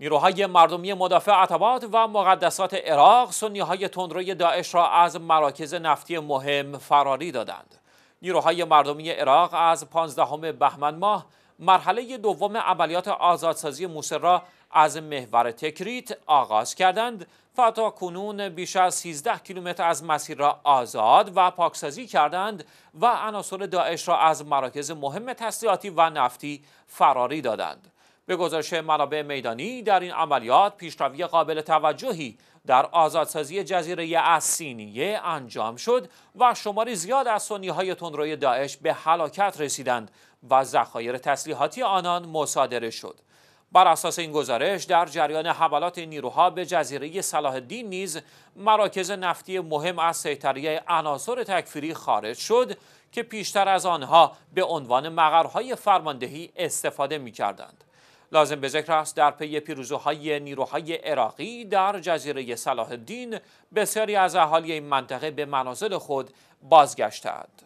نیروهای مردمی مدافع عتبات و مقدسات عراق سنی تندروی داعش را از مراکز نفتی مهم فراری دادند. نیروهای مردمی عراق از 15 بهمن ماه مرحله دوم عملیات آزادسازی موسر را از محور تکریت آغاز کردند و تا کنون بیش از 13 کیلومتر از مسیر را آزاد و پاکسازی کردند و عناصر داعش را از مراکز مهم تسلیحاتی و نفتی فراری دادند. به گزارش منابع میدانی در این عملیات پیشروی قابل توجهی در آزادسازی جزیره اسینیه انجام شد و شماری زیاد از سنی های تندروی داعش به هلاکت رسیدند و ذخایر تسلیحاتی آنان مصادره شد بر اساس این گزارش در جریان حملات نیروها به جزیره صلاح الدین نیز مراکز نفتی مهم از سیطریه عناصر تکفیری خارج شد که پیشتر از آنها به عنوان مقرهای فرماندهی استفاده می کردند. لازم به ذکر است در پی پیروزی‌های نیروهای عراقی در جزیره صلاح الدین بسیاری از اهالی این منطقه به منازل خود بازگشتند.